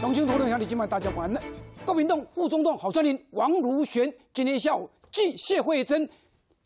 龙庆活动小李今晚大家晚安了。高平栋、付宗栋、郝春林、王如玄，今天下午继谢慧珍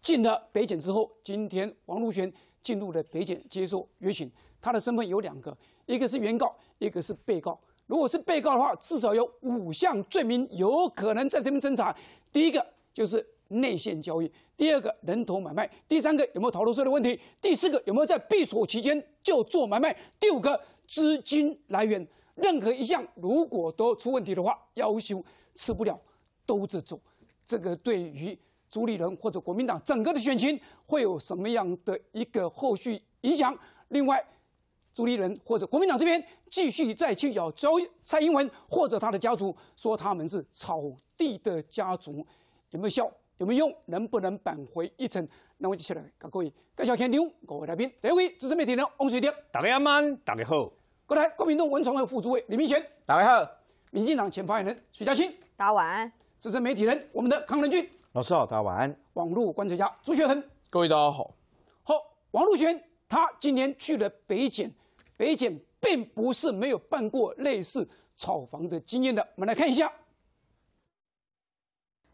进了北检之后，今天王如玄进入了北检接受约询。他的身份有两个，一个是原告，一个是被告。如果是被告的话，至少有五项罪名有可能在这边侦查。第一个就是内线交易，第二个人头买卖，第三个有没有逃漏税的问题，第四个有没有在避锁期间就做买卖，第五个资金来源。任何一项如果都出问题的话，要求吃不了兜着走。这个对于朱立伦或者国民党整个的选情会有什么样的一个后续影响？另外，朱立伦或者国民党这边继续再去咬焦蔡英文或者他的家族，说他们是草地的家族，有没有效？有没有用？能不能扳回一城？那我接下来各位揭晓天牛，各位来宾，这位资深媒体人王水德，大家安，大家好。各位来宾、国民党文传会副主委李明贤，大家好；民进党前发言人徐嘉清，家晚安；资深媒体人我们的康仁俊，老师好，大家晚安；网络观察家朱学恒，各位大家好。好，王路璇，他今天去了北检，北检并不是没有办过类似炒房的经验的，我们来看一下。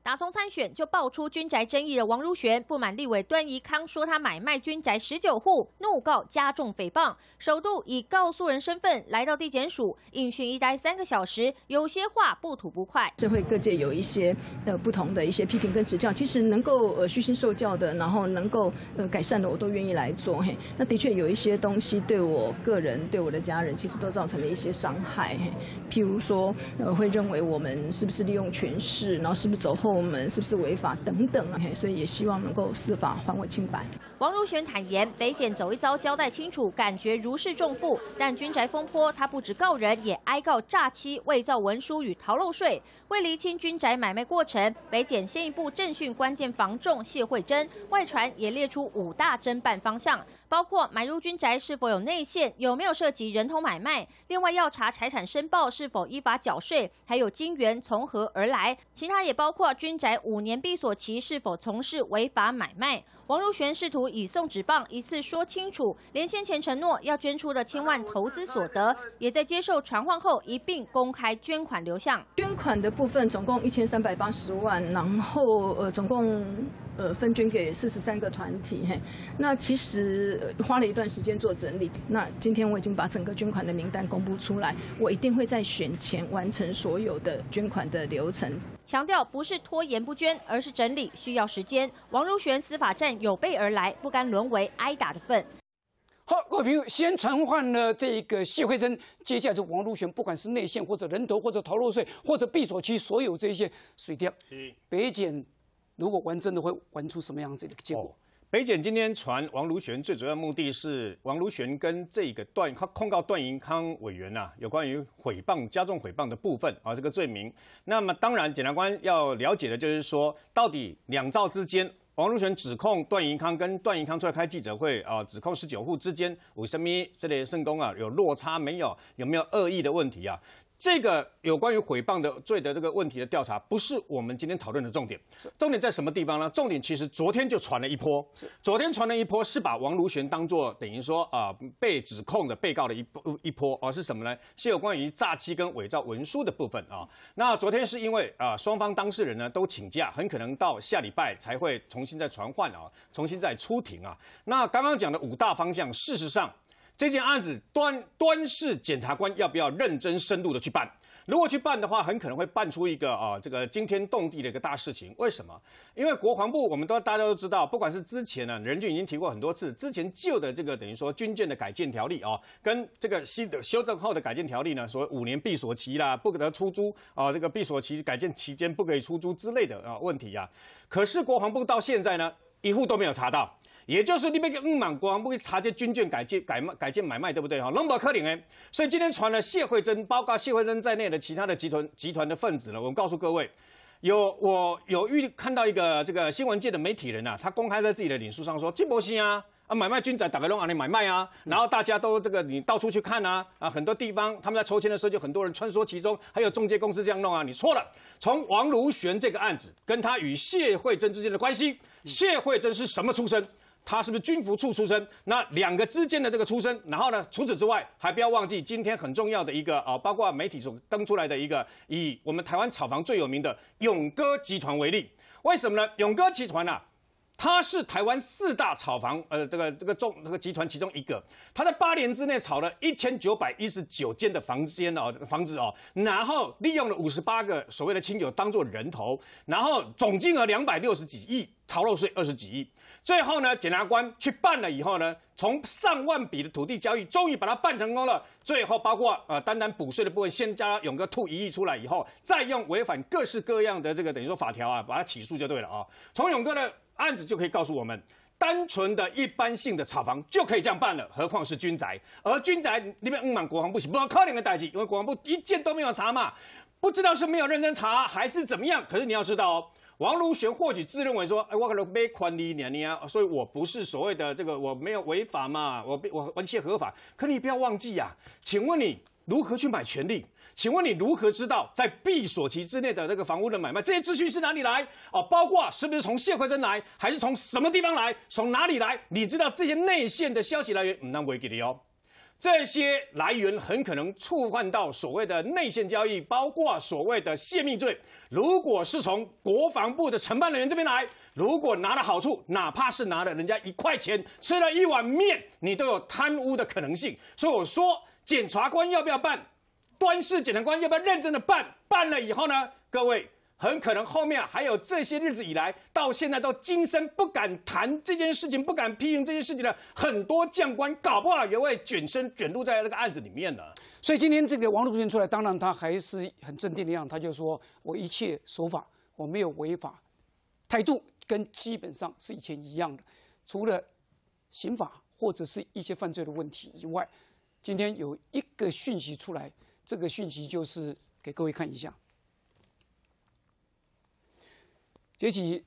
打从参选就爆出军宅争议的王如玄，不满立委端宜康说他买卖军宅十九户，怒告加重诽谤。首度以告诉人身份来到地检署应讯，一待三个小时，有些话不吐不快。社会各界有一些呃不同的一些批评跟指教，其实能够呃虚心受教的，然后能够呃改善的，我都愿意来做。嘿，那的确有一些东西对我个人对我的家人，其实都造成了一些伤害。譬如说，呃，会认为我们是不是利用权势，然后是不是走后。我们是不是违法等等？所以也希望能够司法还我清白。王如玄坦言，北检走一遭交代清楚，感觉如释重负。但军宅风波，他不止告人，也哀告诈欺、伪造文书与逃漏税。为厘清军宅买卖过程，北检先一步证讯关键房仲谢惠珍，外传也列出五大侦办方向。包括买入军宅是否有内线，有没有涉及人头买卖？另外要查财产申报是否依法缴税，还有金源从何而来？其他也包括军宅五年闭锁期是否从事违法买卖。王如玄试图以送纸棒一次说清楚，连先前承诺要捐出的千万投资所得，也在接受传唤后一并公开捐款流向。捐款的部分总共一千三百八十万，然后呃总共呃分捐给四十三个团体。嘿，那其实花了一段时间做整理，那今天我已经把整个捐款的名单公布出来，我一定会在选前完成所有的捐款的流程。强调不是拖延不捐，而是整理需要时间。王如玄司法站有备而来，不甘沦为挨打的份。好，各位朋友，先传唤了这个谢慧珍，接下来就王如玄，不管是内线或者人头，或者逃漏税，或者闭锁区，所有这些水电，北检如果完真的，会玩出什么样子的结果？北检今天传王如玄，最主要目的是王如玄跟这个段控告段银康委员呐，有关于毁谤、加重毁谤的部分啊，这个罪名。那么当然，检察官要了解的就是说，到底两造之间，王如玄指控段银康跟段银康出来开记者会啊，指控十九户之间五十米这类圣功啊，有落差没有？有没有恶意的问题啊？这个有关于毁谤的罪的这个问题的调查，不是我们今天讨论的重点。重点在什么地方呢？重点其实昨天就传了一波，昨天传了一波是把王如玄当做等于说啊被指控的被告的一一波，而是什么呢？是有关于诈欺跟伪造文书的部分啊。那昨天是因为啊双方当事人呢都请假，很可能到下礼拜才会重新再传唤啊，重新再出庭啊。那刚刚讲的五大方向，事实上。这件案子，端端是检察官要不要认真、深入的去办？如果去办的话，很可能会办出一个啊，这个惊天动地的一个大事情。为什么？因为国防部，我们都大家都知道，不管是之前呢，人俊已经提过很多次，之前旧的这个等于说军舰的改建条例啊，跟这个新的修正后的改建条例呢，说五年闭锁期啦，不得出租啊，这个闭锁期改建期间不可以出租之类的啊问题啊。可是国防部到现在呢，一户都没有查到。也就是你边个日满国王不会查这军券改建改改建买卖对不对哈？龙宝克林人，所以今天传了谢慧珍，包括谢慧珍在内的其他的集团集团的分子了。我告诉各位，有我有遇看到一个这个新闻界的媒体人呐，他公开在自己的脸书上说金伯西啊啊买卖军仔，打开弄哪里买卖啊？然后大家都这个你到处去看啊啊很多地方他们在抽签的时候就很多人穿梭其中，还有中介公司这样弄啊。你错了，从王如玄这个案子跟他与谢慧珍之间的关系，谢慧珍是什么出身？他是不是军服处出身？那两个之间的这个出身，然后呢？除此之外，还不要忘记今天很重要的一个啊，包括媒体所登出来的一个，以我们台湾炒房最有名的永哥集团为例，为什么呢？永哥集团呐。他是台湾四大炒房，呃，这个这个中这个集团其中一个，他在八年之内炒了一千九百一十九间的房间哦，房子哦，然后利用了五十八个所谓的亲友当做人头，然后总金额两百六十几亿，逃漏税二十几亿，最后呢，检察官去办了以后呢，从上万笔的土地交易，终于把它办成功了。最后包括呃，单单补税的部分，先加勇哥吐一亿出来以后，再用违反各式各样的这个等于说法条啊，把它起诉就对了啊。从勇哥的。案子就可以告诉我们，单纯的一般性的炒房就可以这样办了，何况是军宅？而军宅里面嗯，满国防部不不可能的代际，因为国防部一件都没有查嘛，不知道是没有认真查还是怎么样。可是你要知道哦，王如玄或许自认为说，哎，我可能被宽的年龄啊，所以我不是所谓的这个我没有违法嘛，我我一切合法。可你不要忘记呀，请问你。如何去买权利？请问你如何知道在闭锁期之内的那个房屋的买卖？这些资讯是哪里来？哦，包括是不是从谢慧珍来，还是从什么地方来？从哪里来？你知道这些内线的消息来源？唔当我给的哦。这些来源很可能触犯到所谓的内线交易，包括所谓的泄密罪。如果是从国防部的承办人员这边来，如果拿了好处，哪怕是拿了人家一块钱，吃了一碗面，你都有贪污的可能性。所以我说。检察官要不要办？端视检察官要不要认真的办？办了以后呢？各位很可能后面还有这些日子以来到现在都今生不敢谈这件事情、不敢批评这件事情的很多将官，搞不好也会卷身卷入在那个案子里面呢。所以今天这个王禄军出来，当然他还是很镇定的样子，他就说我一切守法，我没有违法，态度跟基本上是以前一样的，除了刑法或者是一些犯罪的问题以外。今天有一个讯息出来，这个讯息就是给各位看一下，这是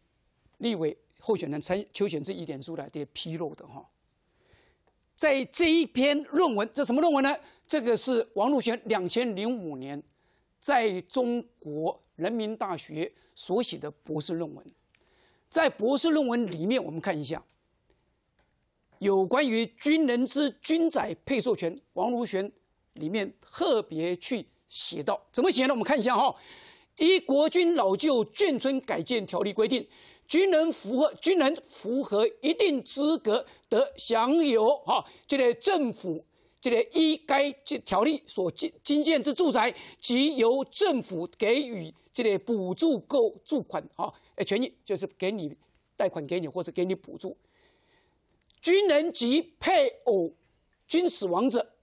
立委候选人参秋选这一点出来，的披露的哈。在这一篇论文，这什么论文呢？这个是王路泉两千零五年在中国人民大学所写的博士论文，在博士论文里面，我们看一下。有关于军人之军宅配售权，王如玄里面特别去写到，怎么写呢？我们看一下哈。依国军老旧眷村改建条例规定，军人符合军人符合一定资格，得享有哈，这个政府这个依该条例所建新建之住宅即由政府给予这个补助购住款哈，哎，权益就是给你贷款给你或者给你补助。军人及配偶均死亡者，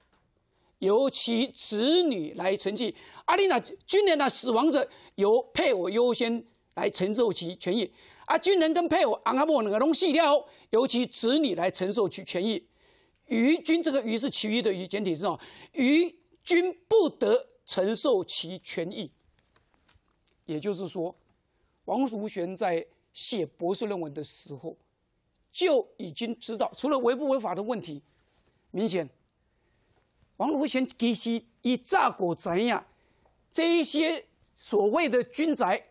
由其子女来承继。阿丽娜，军人的死亡者由配偶优先来承受其权益。啊，军人跟配偶，阿阿莫那个东西掉，由其子女来承受其权益。于军这个于是其余的于简体字啊。于军不得承受其权益。也就是说，王如玄在写博士论文的时候。就已经知道，除了违不违法的问题，明显，王如全其实一炸果怎样？这一些所谓的军宅，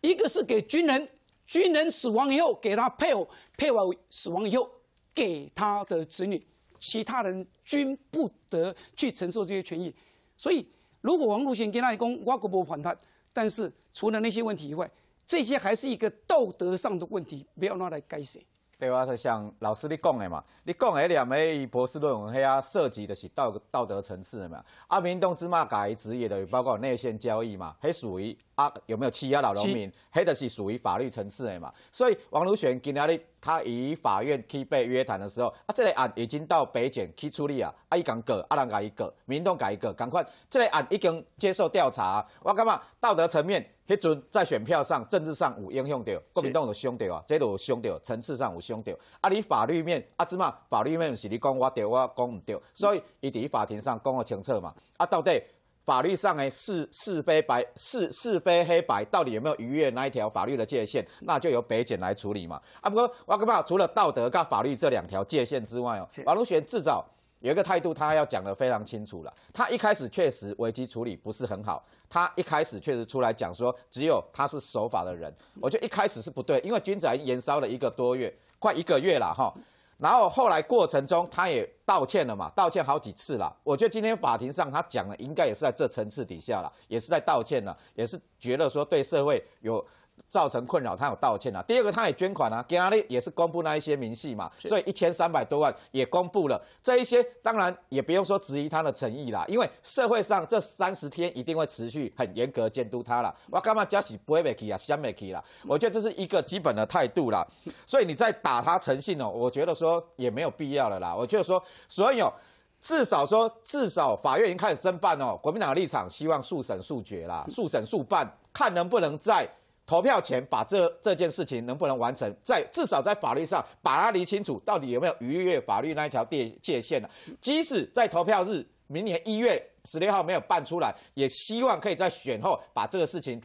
一个是给军人，军人死亡以后给他配偶，配偶死亡以后给他的子女，其他人均不得去承受这些权益。所以，如果王如贤跟他讲，我可不还他。但是，除了那些问题以外，这些还是一个道德上的问题，不要拿来改写。对啊，像老师你讲的嘛，你讲的两个博士论文，遐涉及的是道道德层次的嘛。啊，民董芝麻改职业的，包括内线交易嘛，还属于。啊，有没有欺压老农民？黑的是属于法律层次的嘛，所以王如玄今日他以法院去被约谈的时候，啊，这类案已经到北检去处理啊，啊，伊讲过，啊，人家一个民众改一个，赶快，这类案已经接受调查。我讲嘛，道德层面，迄阵在选票上、政治上有影响到，国民党有伤到啊，这都伤到，层次上有伤到。啊，你法律面，啊，只嘛法律面是你讲我对，我讲唔对，所以一法庭上讲个清楚嘛，啊，到底。法律上哎，是是非白是是非黑白，到底有没有逾越那一条法律的界限？那就由北检来处理嘛。啊，不过我讲不除了道德跟法律这两条界限之外哦，马如雪至少有一个态度，他要讲得非常清楚了。他一开始确实危机处理不是很好，他一开始确实出来讲说只有他是守法的人，我觉得一开始是不对，因为军宅延烧了一个多月，快一个月了哈。然后后来过程中，他也道歉了嘛，道歉好几次了。我觉得今天法庭上他讲的应该也是在这层次底下了，也是在道歉了，也是觉得说对社会有。造成困扰，他有道歉啦。第二个，他也捐款啊，给阿里也是公布那一些明细嘛，所以一千三百多万也公布了。这一些当然也不用说质疑他的诚意啦，因为社会上这三十天一定会持续很严格监督他了。我干嘛叫起 b o e m i k 啊 s a m i k 啦？我觉得这是一个基本的态度啦。所以你在打他诚信哦，我觉得说也没有必要了啦。我就说，所以哦、至少说，至少法院已经开始侦办哦。国民党的立场，希望速审速决啦，速审速办，看能不能在。投票前把这这件事情能不能完成，在至少在法律上把它理清楚，到底有没有逾越法律那一条界界限呢？即使在投票日明年一月十六号没有办出来，也希望可以在选后把这个事情。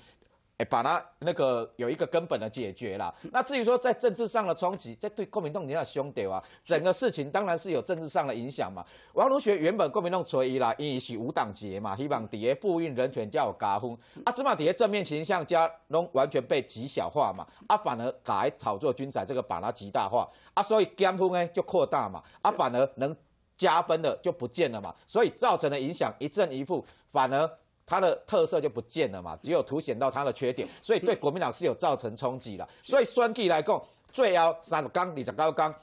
把它那个有一个根本的解决了。那至于说在政治上的冲击，在对国民党比要凶点啊，整个事情当然是有政治上的影响嘛。王如学原本国民党初一啦，为起五党结嘛，希望底下妇运人权加加分啊，芝麻底下正面形象加弄完全被极小化嘛，啊反而改炒作军仔这个把它极大化啊，所以减分呢就扩大嘛，啊反而能加分的就不见了嘛，所以造成的影响一正一负反而。它的特色就不见了嘛，只有凸显到它的缺点，所以对国民党是有造成冲击的。所以整体来讲，最后三刚，你讲高刚。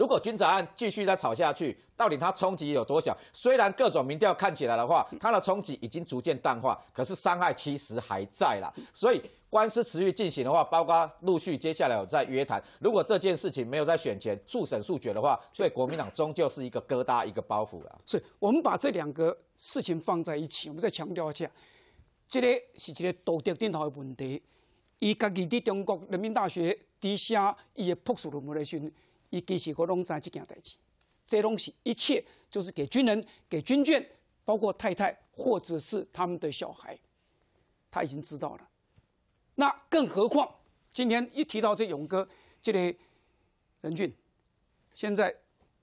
如果军长案继续再吵下去，到底它冲击有多小？虽然各种民调看起来的话，它的冲击已经逐渐淡化，可是伤害其实还在啦。所以官司持续进行的话，包括陆续接下来有在约谈。如果这件事情没有在选前速审速决的话，对国民党终究是一个疙瘩，一个包袱了。是我们把这两个事情放在一起，我们再强调一下：，这个是一个道定电台的问题，伊家己伫中国人民大学底下伊个部署了一给几我弄在这件代志，这东西一切就是给军人、给军眷，包括太太或者是他们的小孩，他已经知道了。那更何况今天一提到这勇哥，这里任俊，现在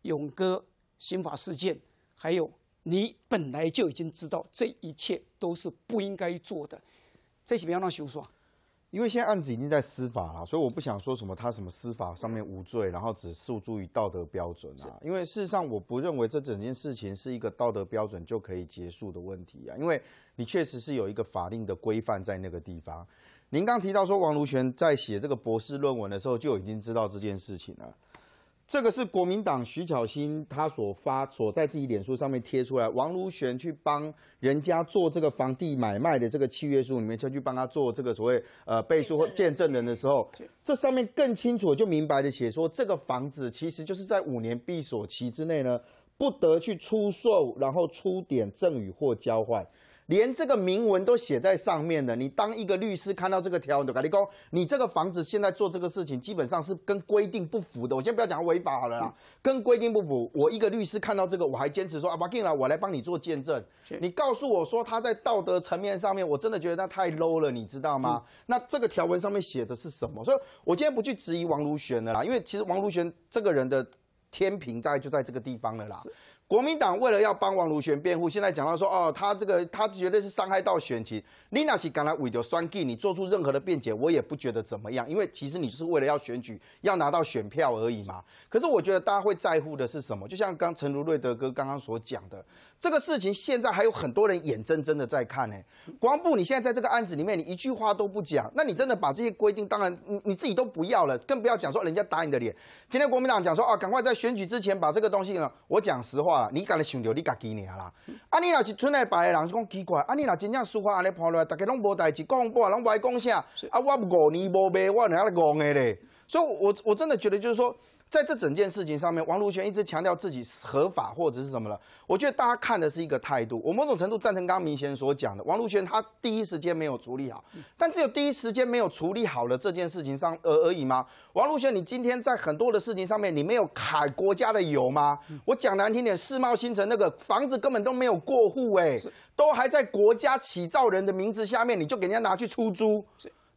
勇哥刑法事件，还有你本来就已经知道，这一切都是不应该做的，这些不要乱说。因为现在案子已经在司法了，所以我不想说什么他什么司法上面无罪，然后只诉诸于道德标准啊。因为事实上，我不认为这整件事情是一个道德标准就可以结束的问题啊。因为你确实是有一个法令的规范在那个地方。您刚提到说，王如玄在写这个博士论文的时候就已经知道这件事情了。这个是国民党徐巧芯他所发，所在自己脸书上面贴出来，王如玄去帮人家做这个房地买卖的这个契约书里面，就去帮他做这个所谓呃背书或见证人的时候，这上面更清楚就明白的写说，这个房子其实就是在五年闭锁期之内呢，不得去出售，然后出点赠与或交换。连这个明文都写在上面的，你当一个律师看到这个条文的，咖喱工，你这个房子现在做这个事情，基本上是跟规定不符的。我先不要讲违法好了啦，跟规定不符。我一个律师看到这个，我还坚持说阿巴金啊，我来帮你做见证。你告诉我说他在道德层面上面，我真的觉得那太 low 了，你知道吗？那这个条文上面写的是什么？所以我今天不去质疑王如玄了啦，因为其实王如玄这个人的天平在就在这个地方了啦。国民党为了要帮王如玄辩护，现在讲到说哦，他这个他绝对是伤害到选情。李纳西敢来为丢酸计，你做出任何的辩解，我也不觉得怎么样，因为其实你就是为了要选举，要拿到选票而已嘛。可是我觉得大家会在乎的是什么？就像刚陈如瑞德哥刚刚所讲的。这个事情现在还有很多人眼睁睁的在看呢。光部，你现在在这个案子里面，你一句话都不讲，那你真的把这些规定，当然你你自己都不要了，更不要讲说人家打你的脸。今天国民党讲说啊，赶快在选举之前把这个东西呢，我讲实话，你敢来想掉，你赶快你啊啦。啊，你老是出来摆的人是讲奇怪，啊，你老真正说话，阿你落来，大家拢无代志，讲不啊，不爱讲啥。啊，我五年无卖，我还在戆的嘞？所以我我真的觉得就是说。在这整件事情上面，王如权一直强调自己合法或者是什么了。我觉得大家看的是一个态度。我某种程度赞成刚明民贤所讲的，王如权他第一时间没有处理好，但只有第一时间没有处理好了这件事情上而而已吗？王如轩，你今天在很多的事情上面，你没有揩国家的油吗？我讲难听点，世贸新城那个房子根本都没有过户，哎，都还在国家起造人的名字下面，你就给人家拿去出租，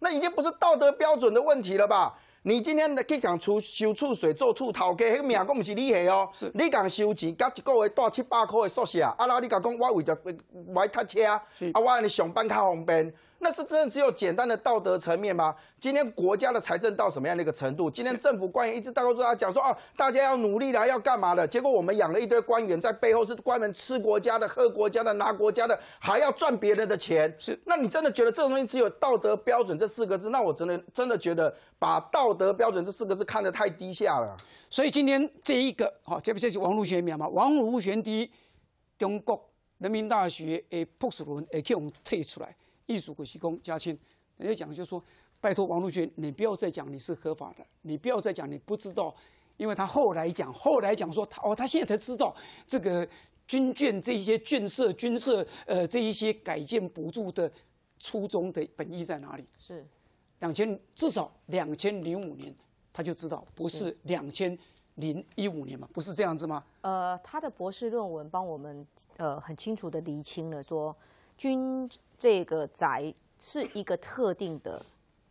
那已经不是道德标准的问题了吧？你今天咧去共厝收厝税做厝头家，迄个名阁毋是你下哦？你共收钱，甲一个月带七八块的宿舍，啊，然后你共讲我为着买台车，啊，我安尼上班较方便。那是真的只有简单的道德层面吗？今天国家的财政到什么样的一个程度？今天政府官员一直到处在讲说，哦，大家要努力了，要干嘛了？结果我们养了一堆官员在背后是官员吃国家的、喝国家的、拿国家的，还要赚别人的钱。是，那你真的觉得这种东西只有道德标准这四个字？那我真的真的觉得把道德标准这四个字看得太低下了。所以今天这一个，好，这不就是王儒贤，苗嘛，王儒贤，第一中国人民大学的博士论诶，也给我们退出来。艺术古迹宫家庆，人家讲就说：“拜托王陆军，你不要再讲你是合法的，你不要再讲你不知道。”因为他后来讲，后来讲说他哦，他现在才知道这个军眷这一些眷舍、军舍呃这一些改建补助的初衷的本意在哪里？是两千至少两千零五年他就知道，不是两千零一五年嘛？不是这样子吗？呃，他的博士论文帮我们呃很清楚的厘清了说军。这个宅是一个特定的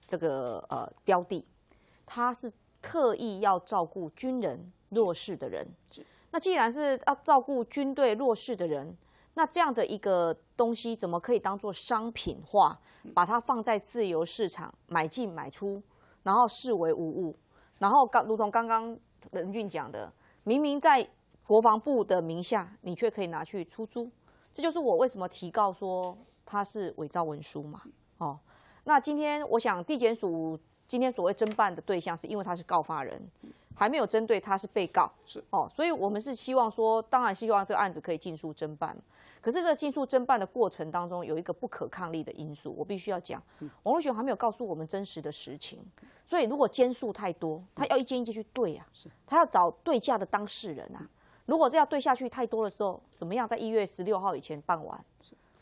这个呃标的，他是特意要照顾军人弱势的人。那既然是要照顾军队弱势的人，那这样的一个东西怎么可以当做商品化，把它放在自由市场买进买出，然后视为无物？然后刚如同刚刚任俊讲的，明明在国防部的名下，你却可以拿去出租，这就是我为什么提告说。他是伪造文书嘛？哦，那今天我想，地检署今天所谓侦办的对象，是因为他是告发人，还没有针对他是被告。是哦，所以我们是希望说，当然希望这个案子可以尽速侦办。可是这尽速侦办的过程当中，有一个不可抗力的因素，我必须要讲。王若雄还没有告诉我们真实的实情，所以如果件数太多，他要一件一件去对啊，他要找对价的当事人啊。如果这样对下去太多的时候，怎么样在一月十六号以前办完？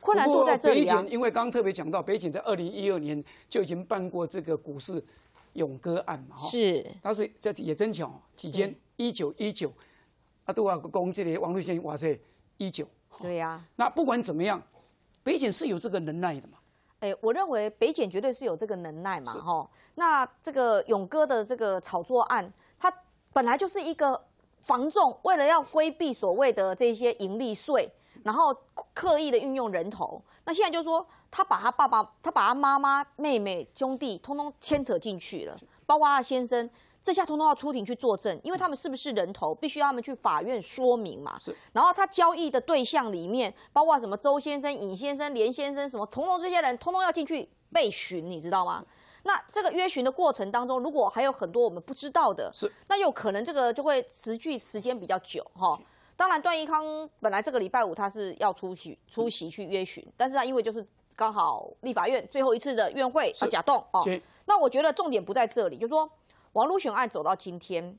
困难度在这里啊！因为刚刚特别讲到，北检在二零一二年就已经办过这个股市“勇哥案”嘛，是，当是在也争巧，几间，一九一九，啊，都啊，公这里王瑞先，哇塞，一九，对呀。那不管怎么样，北检是有这个能耐的嘛？哎，我认为北检绝对是有这个能耐嘛，哈。那这个“勇哥”的这个炒作案，它本来就是一个防重，为了要规避所谓的这些盈利税。然后刻意的运用人头，那现在就说他把他爸爸，他把他妈妈、妹妹、兄弟通通牵扯进去了，包括先生，这下通通要出庭去作证，因为他们是不是人头，必须要他们去法院说明嘛。然后他交易的对象里面，包括什么周先生、尹先生、连先生什么，通通这些人通通要进去被询，你知道吗？那这个约询的过程当中，如果还有很多我们不知道的，是，那有可能这个就会持续时间比较久，哈。当然，段宜康本来这个礼拜五他是要出席出席去约询，但是他因为就是刚好立法院最后一次的院会是假动哦。那我觉得重点不在这里，就是说王路选案走到今天，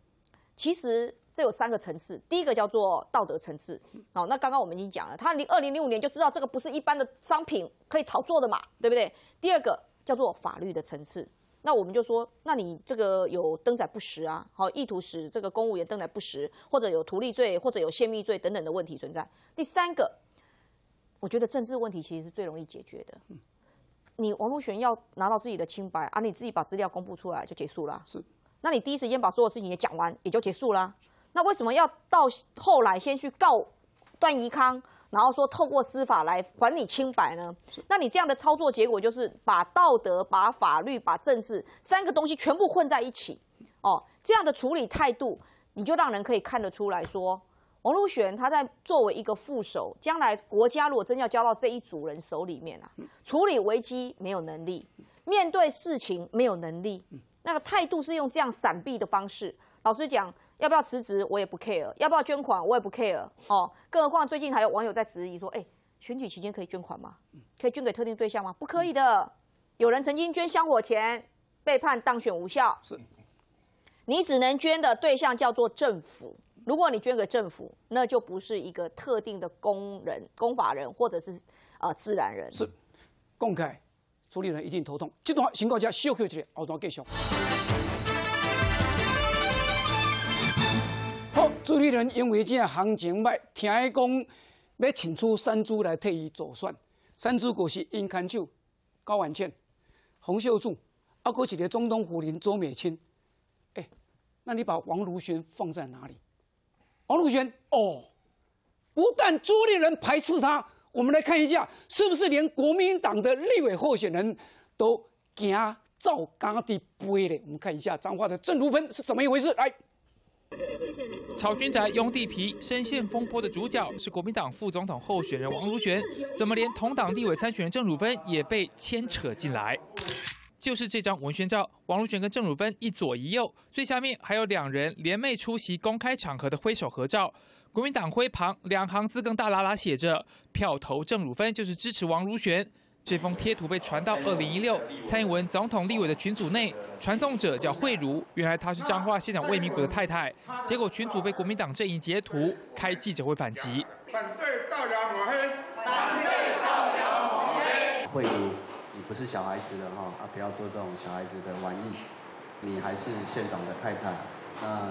其实这有三个层次，第一个叫做道德层次，哦，那刚刚我们已经讲了，他零二零零五年就知道这个不是一般的商品可以炒作的嘛，对不对？第二个叫做法律的层次。那我们就说，那你这个有登载不实啊，好意图使这个公务员登载不实，或者有图利罪，或者有泄密罪等等的问题存在。第三个，我觉得政治问题其实是最容易解决的。你王路璇要拿到自己的清白，而你自己把资料公布出来就结束了。是，那你第一时间把所有事情也讲完也就结束了。那为什么要到后来先去告段宜康？然后说透过司法来还你清白呢？那你这样的操作结果就是把道德、把法律、把政治三个东西全部混在一起哦。这样的处理态度，你就让人可以看得出来说，王路旋他在作为一个副手，将来国家如果真要交到这一组人手里面啊，处理危机没有能力，面对事情没有能力，那个态度是用这样闪避的方式。老实讲，要不要辞职我也不 care，要不要捐款我也不 care。哦，更何况最近还有网友在质疑说，哎，选举期间可以捐款吗？可以捐给特定对象吗？不可以的。有人曾经捐香火钱，被判当选无效。是，你只能捐的对象叫做政府。如果你捐给政府，那就不是一个特定的公人、公法人，或者是自然人。是，公开，处理人一定头痛。这段新高价西柚口诀，奥庄朱立伦因为这样行情歹，听伊讲要请出三株来替伊做算，三株股是应康就，高婉倩、洪秀柱、阿哥姐个中东虎林、周美青。哎，那你把王如轩放在哪里？王如轩哦，不但朱立伦排斥他，我们来看一下，是不是连国民党的立委候选人都惊赵家的杯嘞？我们看一下彰化的郑如芬是怎么一回事，来。炒军宅、拥地皮、深陷风波的主角是国民党副总统候选人王如玄，怎么连同党立委参选人郑汝芬也被牵扯进来？就是这张文宣照，王如玄跟郑汝芬一左一右，最下面还有两人联袂出席公开场合的挥手合照，国民党徽旁两行字更大喇喇写着“票投郑汝芬”，就是支持王如玄。这封贴图被传到二零一六蔡英文总统立委的群组内，传送者叫慧茹，原来她是彰化县长魏明谷的太太，结果群组被国民党阵营截图，开记者会反击。反对造谣抹黑，反对造谣抹黑。惠茹，你不是小孩子了哈，啊，不要做这种小孩子的玩意，你还是县长的太太。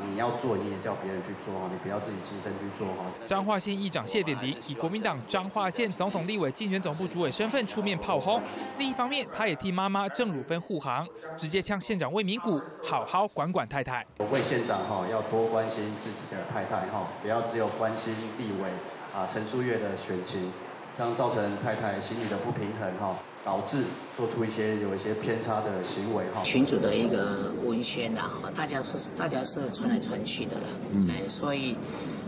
你要做，你也叫别人去做哈，你不要自己亲身去做哈。彰化县议长谢点迪以国民党彰化县总统立委竞选总部主委身份出面炮轰，另一方面，他也替妈妈郑汝芬护航，直接呛县长魏明谷好好管管太太。魏县长哈，要多关心自己的太太哈，不要只有关心立委啊陈淑月的选情，这样造成太太心里的不平衡哈。导致做出一些有一些偏差的行为哈，群主的一个文宣啊、哈，大家是大家是传来传去的了，哎，所以，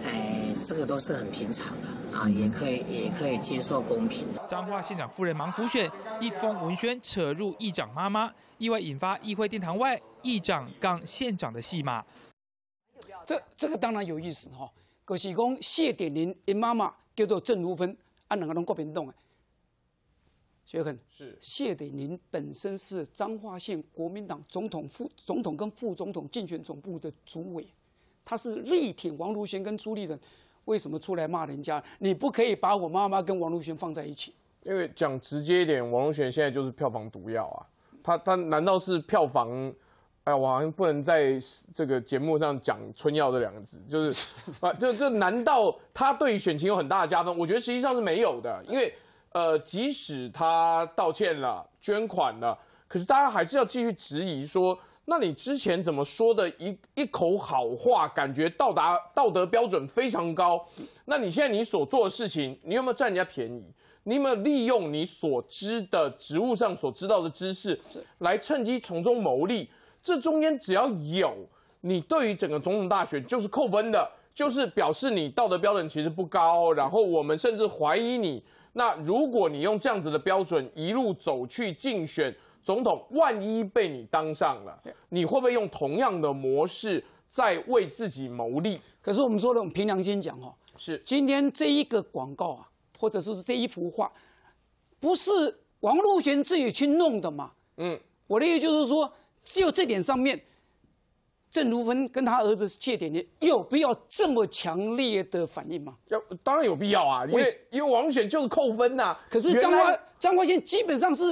哎，这个都是很平常的啊，也可以也可以接受公平。的。彰化县长夫人忙补选，一封文宣扯入议长妈妈，意外引发议会殿堂外议长杠县长的戏码。这这个当然有意思哈，可是讲谢点林因妈妈叫做郑如芬，啊，两个拢过冰冻。徐肯是谢德林本身是彰化县国民党总统副总统跟副总统竞选总部的主委，他是力挺王如贤跟朱立伦，为什么出来骂人家？你不可以把我妈妈跟王如贤放在一起？因为讲直接一点，王如贤现在就是票房毒药啊！他他难道是票房？哎，我好像不能在这个节目上讲“春药”这两个字，就是，就 就难道他对选情有很大的加分？我觉得实际上是没有的，因为。呃，即使他道歉了、捐款了，可是大家还是要继续质疑说：那你之前怎么说的一一口好话，感觉到达道德标准非常高？那你现在你所做的事情，你有没有占人家便宜？你有没有利用你所知的职务上所知道的知识，来趁机从中牟利？这中间只要有你，对于整个总统大选就是扣分的，就是表示你道德标准其实不高。然后我们甚至怀疑你。那如果你用这样子的标准一路走去竞选总统，万一被你当上了，你会不会用同样的模式在为自己谋利？可是我们说的，我们凭良心讲哦，是今天这一个广告啊，或者说是这一幅画，不是王路贤自己去弄的嘛？嗯，我的意思就是说，只有这点上面。郑如芬跟他儿子借点钱，有必要这么强烈的反应吗？要当然有必要啊，因为因为王选就是扣分呐。可是张华，张华宪基本上是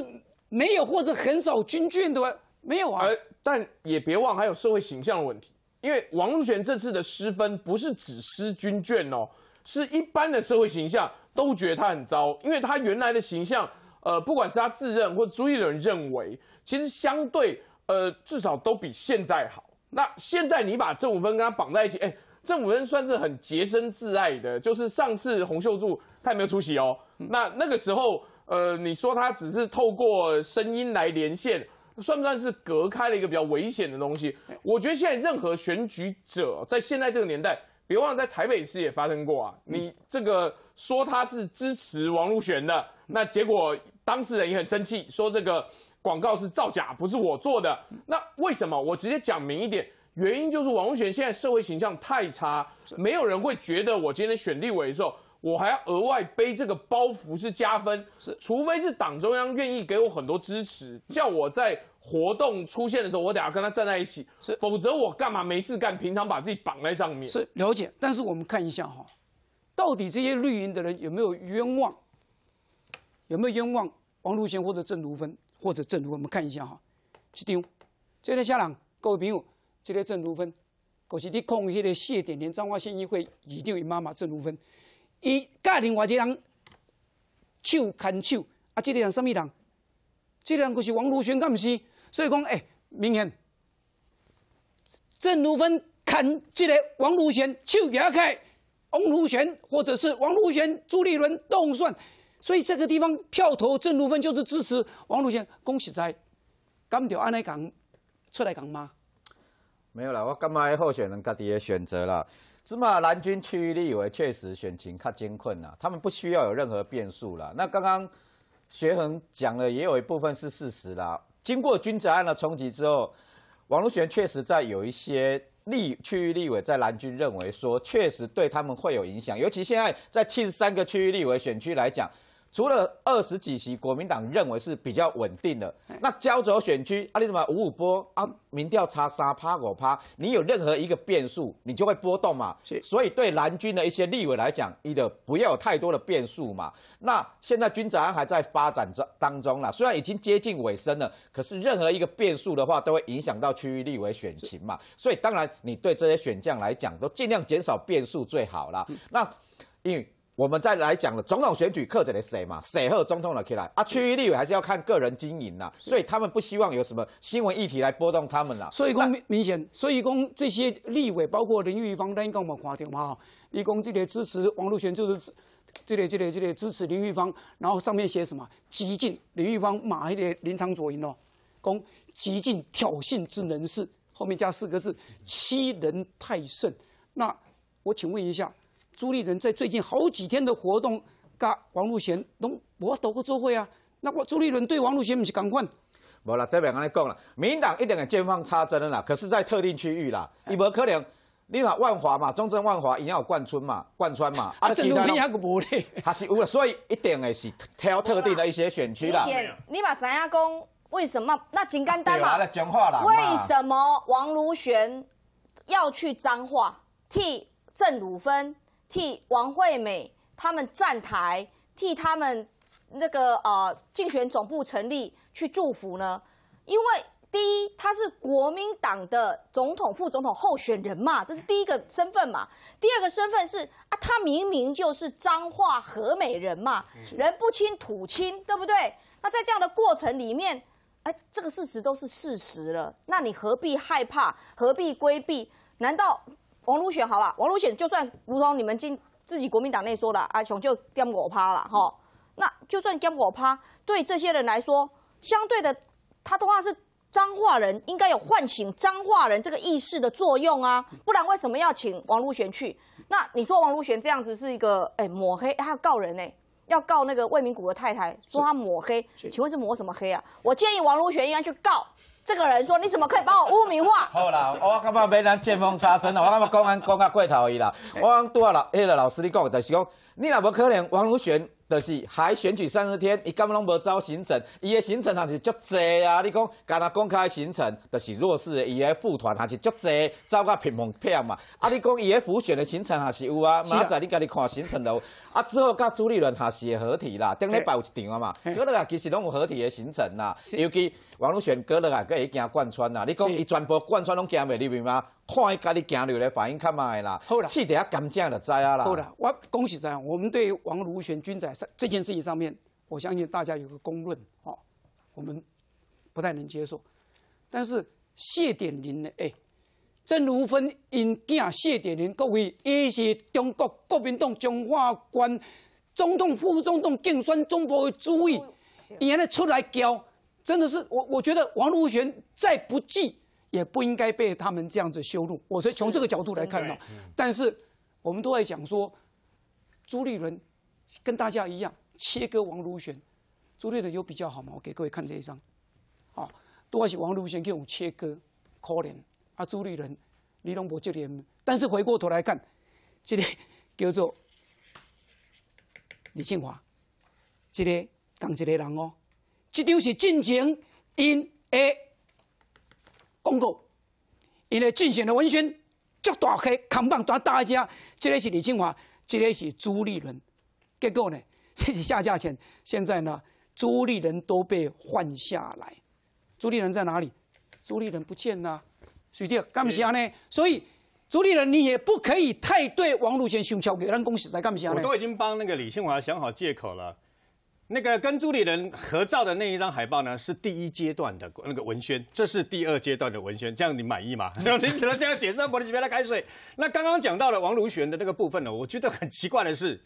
没有或者很少军眷的，没有啊。呃，但也别忘还有社会形象的问题，因为王如选这次的失分不是只失军眷哦，是一般的社会形象都觉得他很糟，因为他原来的形象，呃，不管是他自认或朱一伦认为，其实相对呃至少都比现在好。那现在你把郑武芬跟他绑在一起，哎，郑武芬算是很洁身自爱的，就是上次洪秀柱他也没有出席哦。那那个时候，呃，你说他只是透过声音来连线，算不算是隔开了一个比较危险的东西？我觉得现在任何选举者在现在这个年代，别忘了在台北市也发生过啊。你这个说他是支持王路璇的，那结果当事人也很生气，说这个。广告是造假，不是我做的。那为什么？我直接讲明一点，原因就是王如贤现在社会形象太差，没有人会觉得我今天选立委的时候，我还要额外背这个包袱是加分。是，除非是党中央愿意给我很多支持，叫我在活动出现的时候，我等下跟他站在一起。是，否则我干嘛没事干？平常把自己绑在上面。是，了解。但是我们看一下哈，到底这些绿营的人有没有冤枉？有没有冤枉王如贤或者郑如芬？或者正如我们看一下哈，这张，这个下人，各位朋友，这个正如芬，就是你控制的谢点点彰化县议会议员妈妈正如芬，伊家庭外一人手砍手，啊，这个人什么人？这个人就是王如轩，是不是？所以讲，哎，明显郑如芬砍这个王如轩手夹开，王如轩或者是王如轩朱立伦动算。所以这个地方票投郑如芬就是支持王如玄，恭喜在敢苗安内港出来讲吗？没有啦，我甘苗候选人家己也选择了。芝麻蓝军区域立委确实选情较艰困呐，他们不需要有任何变数了。那刚刚学恒讲了，也有一部分是事实啦。经过君子案的冲击之后，王如玄确实在有一些立区域立委在蓝军认为说，确实对他们会有影响，尤其现在在七十三个区域立委选区来讲。除了二十几席，国民党认为是比较稳定的。那胶州选区啊，你怎么五五波啊？民调差三趴五趴，你有任何一个变数，你就会波动嘛。所以对蓝军的一些立委来讲，你的不要有太多的变数嘛。那现在军长还在发展中当中了，虽然已经接近尾声了，可是任何一个变数的话，都会影响到区域立委选情嘛。所以当然，你对这些选将来讲，都尽量减少变数最好了。那因为。我们再来讲了总统选举，着的谁嘛？谁和总统可起来啊？区域立委还是要看个人经营呐，所以他们不希望有什么新闻议题来波动他们啦。所以公明显，所以公这些立委包括林玉芳，刚刚我们划掉嘛哈，你公这里支持王路群，就是这里这里这里支持林玉芳，然后上面写什么？激进林玉芳马一的临场左营哦，公激进挑衅之人士，后面加四个字，欺人太甚。那我请问一下。朱立伦在最近好几天的活动，嘎，王路贤，侬我都过做会啊。那我朱立伦对王路贤不是赶快？无啦，这边我咧讲了，民党一定个见缝插针啦。可是，在特定区域啦，伊不可能。你外，万华嘛，中正万华一定要贯穿嘛，贯穿嘛。啊，郑如芬阿个无咧，还是有，所以一定会是挑特定的一些选区啦。你嘛知影讲为什么？那很简单嘛，为什么王如贤要去彰化替郑汝芬？替王惠美他们站台，替他们那个呃竞选总部成立去祝福呢？因为第一，他是国民党的总统、副总统候选人嘛，这是第一个身份嘛。第二个身份是啊，他明明就是脏话和美人嘛，人不亲土亲，对不对？那在这样的过程里面，哎，这个事实都是事实了，那你何必害怕？何必规避？难道？王如选好了，王如选就算如同你们今自己国民党内说的，阿雄就点我趴了哈。那就算点我趴，对这些人来说，相对的，他的话是脏话人应该有唤醒脏话人这个意识的作用啊，不然为什么要请王如选去？那你说王如选这样子是一个，哎，抹黑，他要告人哎，要告那个魏明谷的太太，说他抹黑，请问是抹什么黑啊？我建议王如玄应该去告。这个人说：“你怎么可以把我污名化？” 好啦，我感觉没人见风插针啦，我感觉公安公安过头而啦。我刚多少老，黑了老师，你讲就是讲，你老婆可怜，王如玄。就是还选举三十天，伊根本拢无招行程，伊的行程还是足济啊！你讲敢那公开行程，就是弱势伊的副团还是足济，走个屏幕票嘛。啊，你讲伊的补选的行程还是有啊，明仔你家己看行程有。啊，之后甲朱立伦还是会合体啦，顶礼拜有一场嘛。个落来其实拢有合体的行程啦，尤其王如选个落来，个会行贯穿啦。你讲伊全部贯穿拢行未，入面吗？看一家己行路来反应较慢啦，好啦，试一下感讲就知啊啦。我恭喜这样，我们对王如玄军在这件事情上面，我相信大家有个公论哦。我们不太能接受，但是谢点林呢？哎，郑如芬因敬谢点林，各位，伊是中国国民党中华关总统副总统竞选总部的主委，伊安尼出来教，真的是我我觉得王如玄再不济。也不应该被他们这样子羞辱。我是从这个角度来看的。但是我们都在讲说，朱立伦跟大家一样切割王如玄，朱立伦有比较好吗？我给各位看这一张，啊，都是王如玄给我们切割，可怜啊，朱立伦、李荣博就连，但是回过头来看，这里叫做李庆华，这个讲这个人哦，这张是进前因 A。广告，因为进行了文宣，足大黑扛棒打大家，这里是李清华，这里是朱立伦，结果呢，这是下架前，现在呢，朱立伦都被换下来，朱立伦在哪里？朱立伦不见了。所以干么呢？所以朱立伦你也不可以太对王路先胸敲，给人公司在干下事？我都已经帮那个李清华想好借口了。那个跟助理人合照的那一张海报呢，是第一阶段的那个文宣，这是第二阶段的文宣，这样你满意吗？你只能这样解释，不然你别来开水。那刚刚讲到了王如玄的那个部分呢，我觉得很奇怪的是，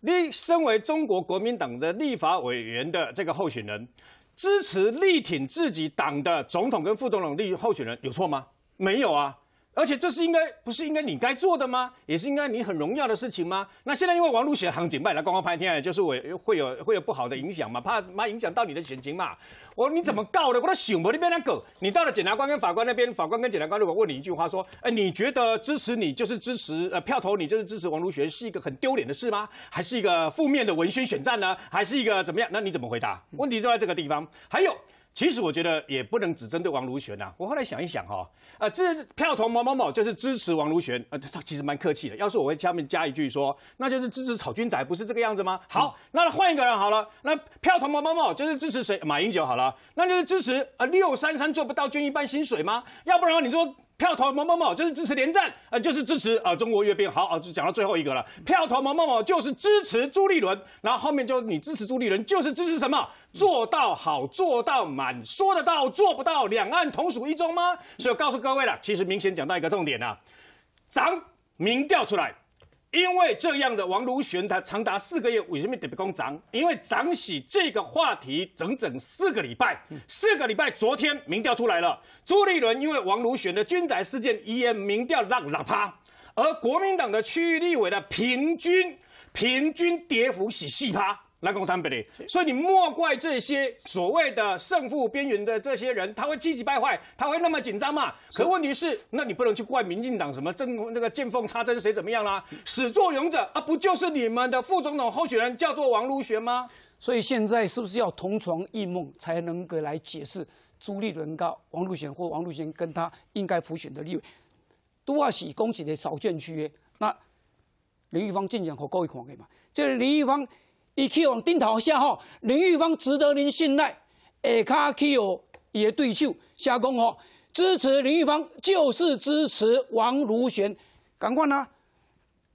你身为中国国民党的立法委员的这个候选人，支持力挺自己党的总统跟副总统立候选人有错吗？没有啊。而且这是应该不是应该你该做的吗？也是应该你很荣耀的事情吗？那现在因为王如雪横井败来观光拍片，就是我会有会有不好的影响嘛，怕妈影响到你的选情嘛？我你怎么告的？我都醒不你边那狗！你到了检察官跟法官那边，法官跟检察官如果问你一句话说：，哎，你觉得支持你就是支持，呃，票投你就是支持王如雪，是一个很丢脸的事吗？还是一个负面的文宣选战呢？还是一个怎么样？那你怎么回答？问题就在这个地方。还有。其实我觉得也不能只针对王如玄呐。我后来想一想哈，呃，这票投某某某就是支持王如玄，呃，他其实蛮客气的。要是我会下面加一句说，那就是支持草军仔，不是这个样子吗？好，那换一个人好了。那票投某某某就是支持谁？马英九好了，那就是支持啊六三三做不到军一半薪水吗？要不然你说？票团某某某就是支持连战，呃，就是支持呃中国阅兵。好，啊，就讲到最后一个了。票团某某某就是支持朱立伦，然后后面就你支持朱立伦就是支持什么？做到好，做到满，说得到做不到，两岸同属一中吗？所以告诉各位了，其实明显讲到一个重点呐，涨民调出来。因为这样的王如玄，他长达四个月为什么特别公涨？因为涨喜这个话题整整四个礼拜，四个礼拜昨天民调出来了，朱立伦因为王如玄的军宅事件，一夜民调让了他，而国民党的区域立委的平均平均跌幅是四趴。拉拢摊牌，所以你莫怪这些所谓的胜负边缘的这些人，他会气急败坏，他会那么紧张嘛？可问题是，那你不能去怪民进党什么争那个见缝插针，谁怎么样啦？始作俑者啊，不就是你们的副总统候选人叫做王如学吗？所以现在是不是要同床异梦才能够来解释朱立伦跟王如玄，或王如玄跟他应该复选的立委？多喜公子的少见区耶，那林玉芳进讲可够会狂的嘛？这林玉芳。伊去往顶头下吼，林玉芳值得您信赖。下骹去有伊对手下讲吼，支持林玉芳就是支持王如玄。赶快呐！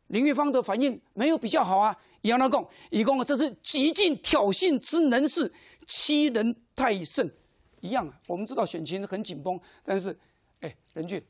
林玉芳的反应没有比较好啊。杨阿公，伊讲这是极尽挑衅之能事，欺人太甚。一样啊，我们知道选情很紧绷，但是哎，任俊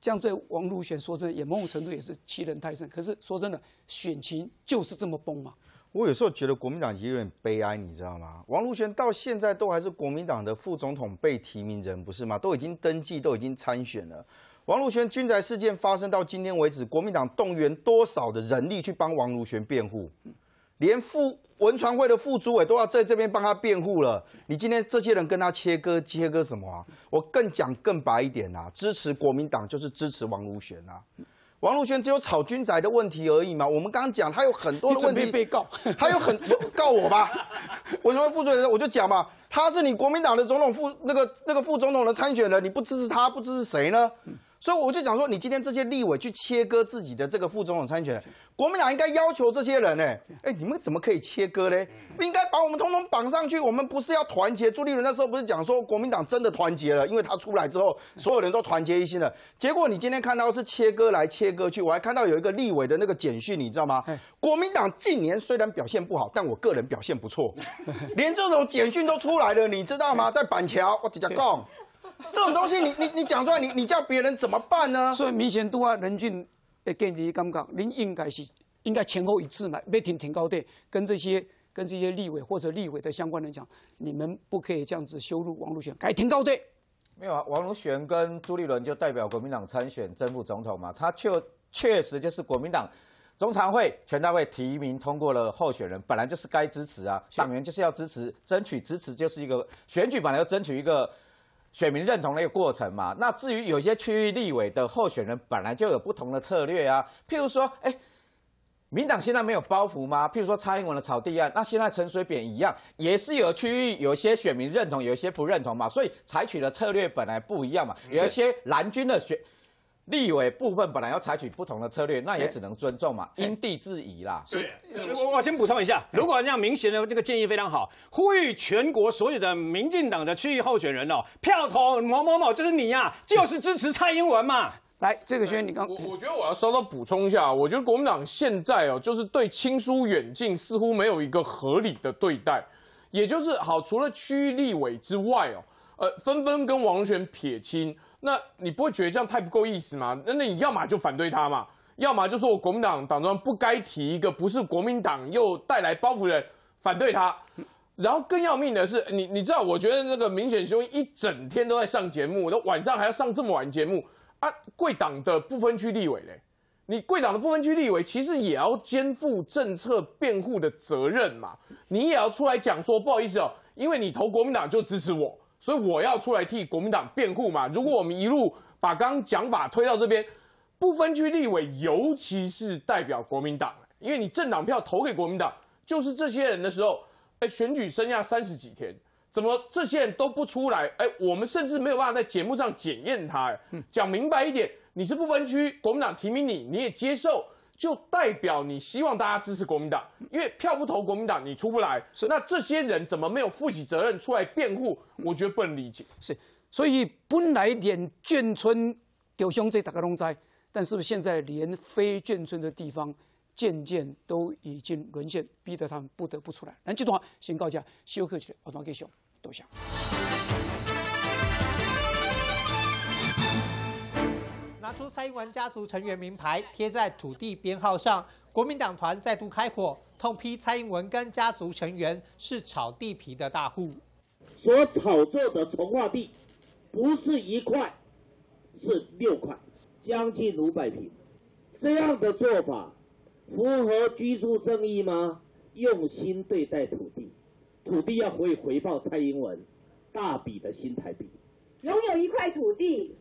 这样对王如玄说，真的，也某种程度也是欺人太甚。可是说真的，选情就是这么崩嘛。我有时候觉得国民党也有点悲哀，你知道吗？王如轩到现在都还是国民党的副总统被提名人，不是吗？都已经登记，都已经参选了。王如轩军宅事件发生到今天为止，国民党动员多少的人力去帮王如轩辩护？连副文传会的副主委都要在这边帮他辩护了。你今天这些人跟他切割，切割什么啊？我更讲更白一点啦，支持国民党就是支持王如轩啊。王若轩只有炒军宅的问题而已嘛，我们刚刚讲他有很多问题，被告他有很 告我吧？我说副主任，我就讲嘛，他是你国民党的总统副那个那个副总统的参选人，你不支持他，不支持谁呢？所以我就讲说，你今天这些立委去切割自己的这个副总统参选，国民党应该要求这些人，呢？哎，你们怎么可以切割呢？不应该把我们通通绑上去。我们不是要团结。朱立伦那时候不是讲说，国民党真的团结了，因为他出来之后，所有人都团结一心了。结果你今天看到是切割来切割去，我还看到有一个立委的那个简讯，你知道吗？国民党近年虽然表现不好，但我个人表现不错，连这种简讯都出来了，你知道吗？在板桥，我直接讲。这种东西，你你你讲出来，你你叫别人怎么办呢？所以明显都啊，人俊跟你刚刚，您应该是应该前后一致嘛，别停停高点，跟这些跟这些立委或者立委的相关人讲，你们不可以这样子羞辱王如玄，该停高点。没有啊，王如玄跟朱立伦就代表国民党参选，正副总统嘛，他确确实就是国民党中常会全大会提名通过了候选人，本来就是该支持啊，党员就是要支持，争取支持就是一个选举本来要争取一个。选民认同的一个过程嘛，那至于有些区域立委的候选人本来就有不同的策略啊，譬如说，哎，民党现在没有包袱吗？譬如说蔡英文的草地案，那现在陈水扁一样，也是有区域有些选民认同，有些不认同嘛，所以采取的策略本来不一样嘛，有一些蓝军的选。立委部分本来要采取不同的策略，那也只能尊重嘛，因地制宜啦。是，我我先补充一下，如果这样明显的这个建议非常好，呼吁全国所有的民进党的区域候选人哦，票投某某某，就是你呀，就是支持蔡英文嘛。来，这个轩你刚，我觉得我要稍稍补充一下，我觉得国民党现在哦，就是对亲疏远近似乎没有一个合理的对待，也就是好，除了区域立委之外哦，呃，纷纷跟王荣撇清。那你不会觉得这样太不够意思吗？那那你要么就反对他嘛，要么就说我国民党党央不该提一个不是国民党又带来包袱的反对他。然后更要命的是，你你知道，我觉得那个明显兄一整天都在上节目，那晚上还要上这么晚节目啊？贵党的不分区立委嘞，你贵党的不分区立委其实也要肩负政策辩护的责任嘛，你也要出来讲说不好意思哦，因为你投国民党就支持我。所以我要出来替国民党辩护嘛？如果我们一路把刚讲法推到这边，不分区立委，尤其是代表国民党，因为你政党票投给国民党，就是这些人的时候，哎，选举剩下三十几天，怎么这些人都不出来？哎，我们甚至没有办法在节目上检验他，讲明白一点，你是不分区，国民党提名你，你也接受。就代表你希望大家支持国民党，因为票不投国民党，你出不来。是，那这些人怎么没有负起责任出来辩护？我觉得不能理解。是，所以本来连眷村柳兄这打个龙灾，但是不是现在连非眷村的地方渐渐都已经沦陷，逼得他们不得不出来。那这段话先告假，休克起来，我转给兄多谢。拿出蔡英文家族成员名牌贴在土地编号上，国民党团再度开火，痛批蔡英文跟家族成员是炒地皮的大户。所炒作的从化地不是一块，是六块，将近五百平。这样的做法符合居住正义吗？用心对待土地，土地要回回报蔡英文大笔的新台币，拥有一块土地。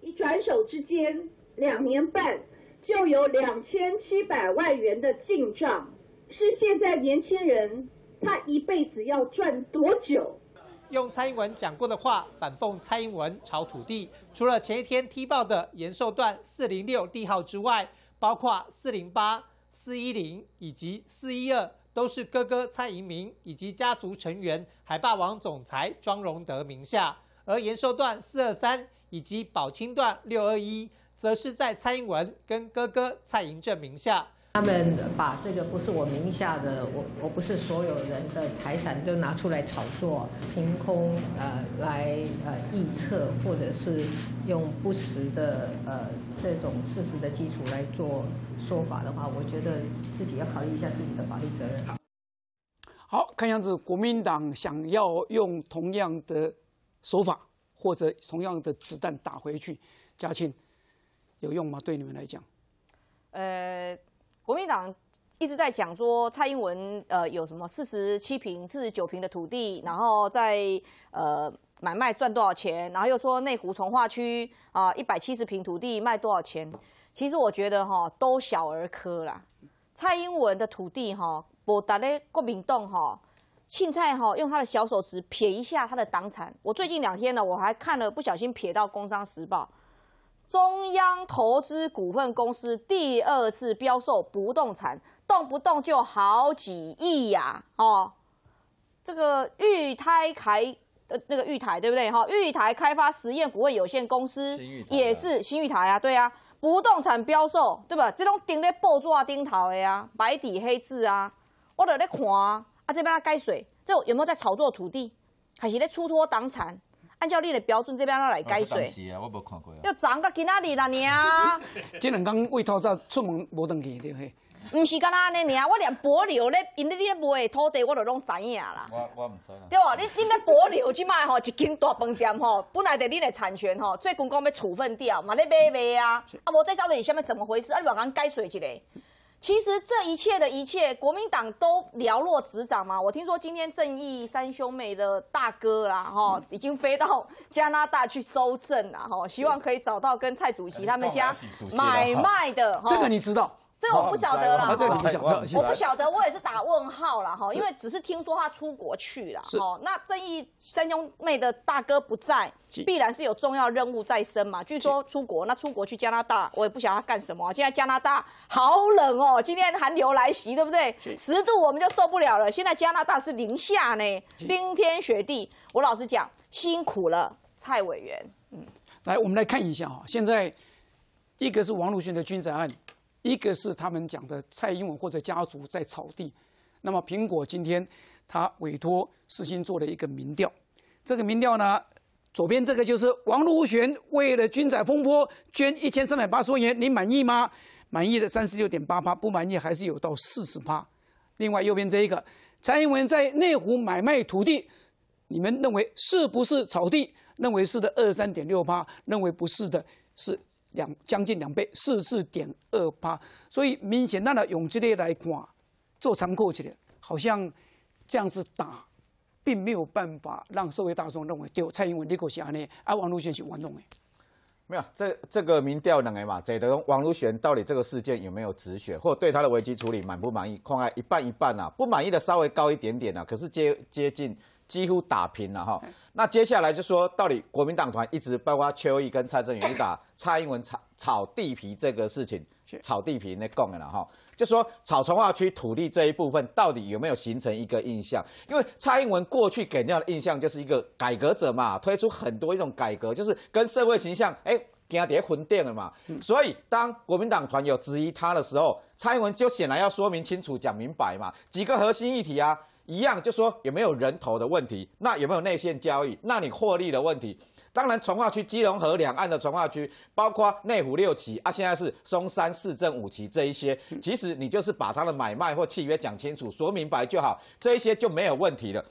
一转手之间，两年半就有两千七百万元的进账，是现在年轻人他一辈子要赚多久？用蔡英文讲过的话反讽蔡英文炒土地，除了前一天踢爆的延寿段四零六地号之外，包括四零八、四一零以及四一二，都是哥哥蔡英明以及家族成员海霸王总裁庄荣德名下，而延寿段四二三。以及宝清段六二一，则是在蔡英文跟哥哥蔡英正名下。他们把这个不是我名下的，我我不是所有人的财产都拿出来炒作，凭空呃来呃臆测，或者是用不实的呃这种事实的基础来做说法的话，我觉得自己要考虑一下自己的法律责任。好看样子，国民党想要用同样的手法。或者同样的子弹打回去，嘉庆有用吗？对你们来讲，呃，国民党一直在讲说蔡英文呃有什么四十七平、四十九平的土地，然后在呃买卖赚多少钱，然后又说内湖、从化区啊一百七十平土地卖多少钱。其实我觉得哈都小儿科啦，蔡英文的土地哈不值嘞国民党哈。青菜哈，用他的小手指撇一下他的党产。我最近两天呢，我还看了，不小心撇到《工商时报》，中央投资股份公司第二次标售不动产，动不动就好几亿呀！哦，这个玉台开，呃，那个玉台对不对？哈，玉台开发实验股份有限公司也是新玉台啊，对呀，不动产标售对吧？这种顶在报纸顶头的啊，白底黑字啊，我都在看啊。啊！这边来改水，这有没有在炒作土地，还是在出脱党产？按照你的标准，这边来改水。是啊，我无看过。要昏甲去哪里啦？娘！即两天为透早出门无登去对嘿。毋是干那安尼尔，我连保留咧，因在咧卖土地，我都拢知影啦。我我唔知啦。对不？你恁咧保留即卖吼，一间大饭店吼，本来在恁的产权吼，最近讲要处分掉，嘛咧买卖啊，啊无这底是虾米怎么回事？啊，你讲改水一个。其实这一切的一切，国民党都寥落指掌嘛。我听说今天正义三兄妹的大哥啦，哈，已经飞到加拿大去搜证啦，哈，希望可以找到跟蔡主席他们家买卖的。这个你知道。这我不晓得了我不晓得，我也是打问号了哈，因为只是听说他出国去了哈。那正义三兄妹的大哥不在，必然是有重要任务在身嘛。据说出国，那出国去加拿大，我也不晓得他干什么现在加拿大好冷哦，今天寒流来袭，对不对？十度我们就受不了了。现在加拿大是零下呢，冰天雪地。我老实讲，辛苦了，蔡委员。嗯，来，我们来看一下哈，现在一个是王鲁迅的军贼案。一个是他们讲的蔡英文或者家族在炒地，那么苹果今天他委托世新做了一个民调，这个民调呢，左边这个就是王如玄为了军载风波捐一千三百八十万元，你满意吗？满意的三十六点八趴，不满意还是有到四十趴。另外右边这一个蔡英文在内湖买卖土地，你们认为是不是炒地？认为是的二三点六趴，认为不是的是。两将近两倍，四四点二八，所以明显，那的用这个来看，做仓库去了，好像这样子打，并没有办法让社会大众认为，对蔡英文立国下来，啊，王如璇是玩弄的。没有，这这个民调两个嘛，这等王如玄到底这个事件有没有止血，或对他的危机处理满不满意，况爱一半一半啊，不满意的稍微高一点点啊，可是接接近。几乎打平了哈，那接下来就说到底国民党团一直包括邱毅跟蔡正元打蔡英文炒炒地皮这个事情，炒地皮那的了哈，就说草屯化区土地这一部分到底有没有形成一个印象？因为蔡英文过去给家的印象就是一个改革者嘛，推出很多一种改革，就是跟社会形象哎他叠混垫了嘛，所以当国民党团有质疑他的时候，蔡英文就显然要说明清楚讲明白嘛，几个核心议题啊。一样就说有没有人头的问题，那有没有内线交易，那你获利的问题，当然，从化区、基隆河两岸的从化区，包括内湖六期啊，现在是松山市政五期这一些，其实你就是把它的买卖或契约讲清楚、说明白就好，这一些就没有问题了。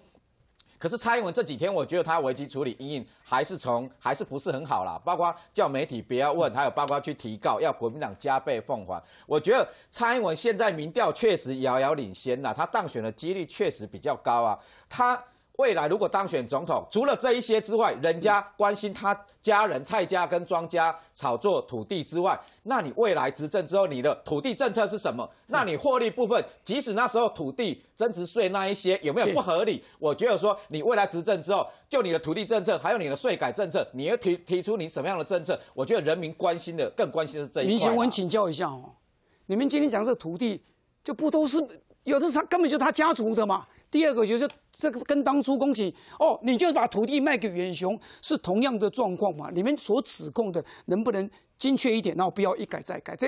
可是蔡英文这几天，我觉得他危机处理阴影还是从还是不是很好啦，包括叫媒体不要问，还有包括去提告，要国民党加倍奉还。我觉得蔡英文现在民调确实遥遥领先了，他当选的几率确实比较高啊，他。未来如果当选总统，除了这一些之外，人家关心他家人蔡家跟庄家炒作土地之外，那你未来执政之后，你的土地政策是什么？那你获利部分，即使那时候土地增值税那一些有没有不合理？我觉得说你未来执政之后，就你的土地政策，还有你的税改政策，你要提提出你什么样的政策？我觉得人民关心的更关心的是这一块。明贤，我请教一下哦，你们今天讲这土地就不都是？有的是他根本就他家族的嘛。第二个就是这个跟当初公举哦，你就把土地卖给远雄是同样的状况嘛。你们所指控的能不能精确一点，那不要一改再改。这，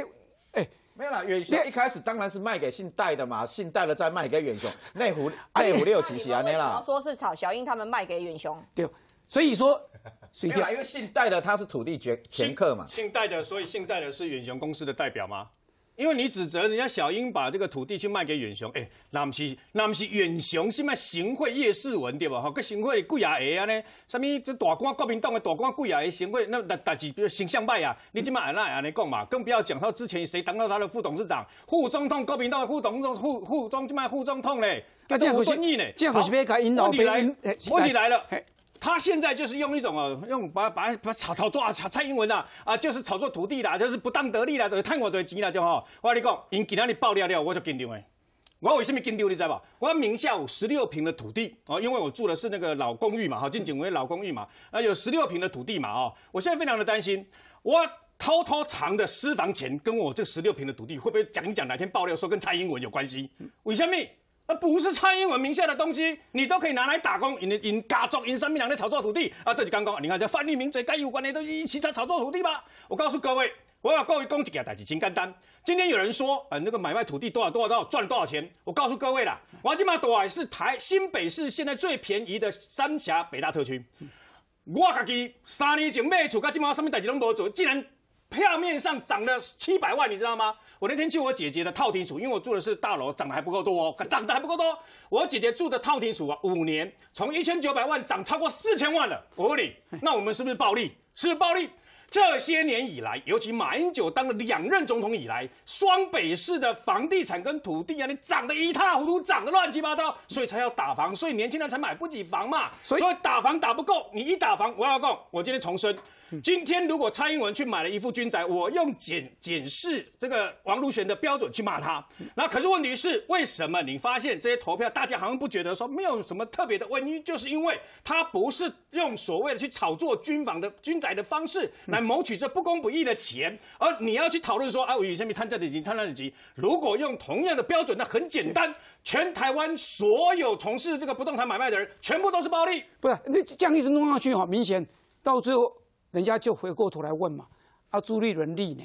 哎，没有啦，远雄，因一开始当然是卖给姓戴的嘛，姓戴的再卖给远雄。内湖内湖六七七啊，那湖说是炒小英他们卖给远雄。对，所以说，哪 因为姓戴的他是土地权前客嘛？姓戴的，所以姓戴的是远雄公司的代表吗？因为你指责人家小英把这个土地去卖给远雄，哎，那不是那不是远雄是卖行贿叶世文对吧？哈，个行贿贵啊牙牙呢？什么这大官国民党的大官贵啊牙行贿，那那但是形象坏啊！你今么按那安尼讲嘛，更不要讲到之前谁当到他的副董事长、副总统、国民党的副总、副副总，怎么副总统嘞？这样就是不呢。这样就是别搞阴谋来，问题来了。他现在就是用一种啊，用把把把炒炒作啊，炒蔡英文呐啊，就是炒作土地啦，就是不当得利啦，等于贪我的金啦，就吼。我跟你讲，因一旦你爆料了，我就跟丢哎。我为什么跟丢？你知道不？我名下有十六平的土地哦，因为我住的是那个老公寓嘛，哈，正景为老公寓嘛，啊，有十六平的土地嘛啊。我现在非常的担心，我偷偷藏的私房钱跟我这十六平的土地，会不会讲一讲哪天爆料说跟蔡英文有关系？为什么？那不是蔡英文名下的东西，你都可以拿来打工，因因家族、因三民两面炒作土地啊！对，是刚刚，你看这范立明这跟有关的都一起在炒作土地吧？我告诉各位，我要各位讲职件他带几简单。今天有人说，呃，那个买卖土地多少多少多少赚多少钱？我告诉各位啦，我今嘛都还是台新北市现在最便宜的三峡北大特区。我家己三年前买厝，跟今嘛什么代志拢无做，竟然。票面上涨了七百万，你知道吗？我那天去我姐姐的套厅厝，因为我住的是大楼，涨得还不够多哦，涨得还不够多。我姐姐住的套厅厝啊，五年从一千九百万涨超过四千万了。我问你，那我们是不是暴利？是暴利。这些年以来，尤其马英九当了两任总统以来，双北市的房地产跟土地啊，你涨得一塌糊涂，涨得乱七八糟，所以才要打房，所以年轻人才买不起房嘛。所以打房打不够，你一打房，我要告。我今天重申。今天如果蔡英文去买了一副军宅，我用检检视这个王如玄的标准去骂他。那可是问题是，为什么你发现这些投票，大家好像不觉得说没有什么特别的？问题，就是因为他不是用所谓的去炒作军房的军宅的方式来谋取这不公不义的钱，而你要去讨论说，哎，我有什么贪债等级参乱的级？如果用同样的标准，那很简单，全台湾所有从事这个不动产买卖的人，全部都是暴利。不是那这样一直弄下去，好明显到最后。人家就回过头来问嘛，啊，朱立伦立呢，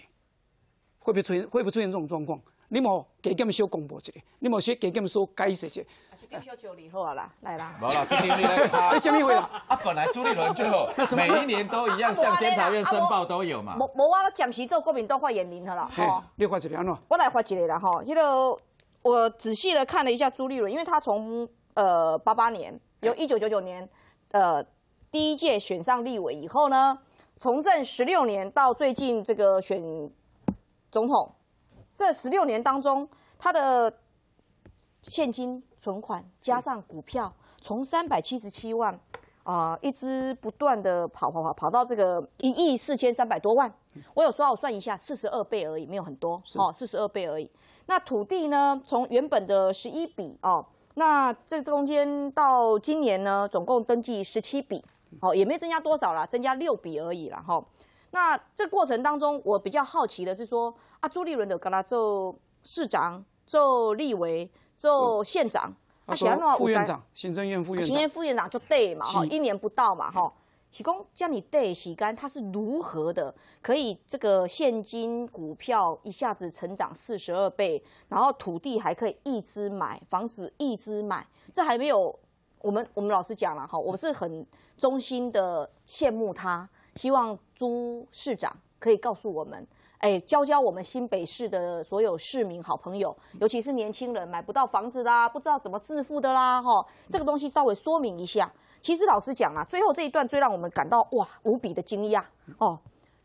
会不会出现会不会出现这种状况？你莫给他们说公布个，你莫先给他们说改水者。就更需要九零后啊啦，来啦。没有，九零零。下面一位啦，啊，本来朱立伦最后每一年都一样向监察院申报都有嘛。无无，我暂时做这边都发炎零呵啦。嘿，你发几条喏？我来发一个啦吼，迄个我仔细的看了一下朱立伦，因为他从呃八八年，由一九九九年呃第一届选上立委以后呢。从政十六年到最近这个选总统，这十六年当中，他的现金存款加上股票，从三百七十七万，啊，一直不断的跑跑跑，跑到这个一亿四千三百多万。我有说，我算一下，四十二倍而已，没有很多哦，四十二倍而已。那土地呢？从原本的十一笔哦，那这中间到今年呢，总共登记十七笔。好，也没增加多少啦，增加六笔而已啦。哈。那这过程当中，我比较好奇的是说，啊，朱立伦的跟他做市长、做立委、做县长，啊，喜欢那些副院长、行政院副院长、行政院副院长就对嘛哈，一年不到嘛哈。喜公叫你对洗干，他是如何的可以这个现金股票一下子成长四十二倍，然后土地还可以一直买房子一直买，这还没有。我们我们老师讲了哈，我是很衷心的羡慕他，希望朱市长可以告诉我们，哎，教教我们新北市的所有市民好朋友，尤其是年轻人买不到房子啦，不知道怎么致富的啦，哈，这个东西稍微说明一下。其实老师讲啊，最后这一段最让我们感到哇无比的惊讶哦，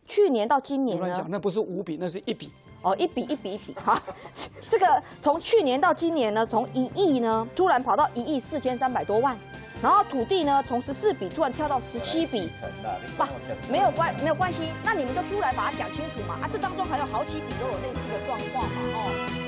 去年到今年呢，那不是无比，那是一比。哦，一笔一笔一笔，哈。这个从去年到今年呢，从一亿呢，突然跑到一亿四千三百多万，然后土地呢，从十四笔突然跳到十七笔，不，没有关，没有关系，那你们就出来把它讲清楚嘛啊，这当中还有好几笔都有类似的状况嘛哦。